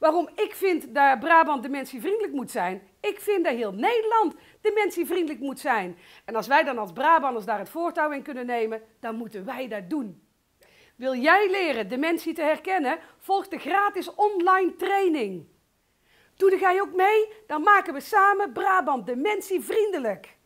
Waarom ik vind dat Brabant dementievriendelijk moet zijn. Ik vind dat heel Nederland dementievriendelijk moet zijn. En als wij dan als Brabanders daar het voortouw in kunnen nemen, dan moeten wij dat doen. Wil jij leren dementie te herkennen? Volg de gratis online training. Doe er jij ook mee? Dan maken we samen Brabant dementievriendelijk.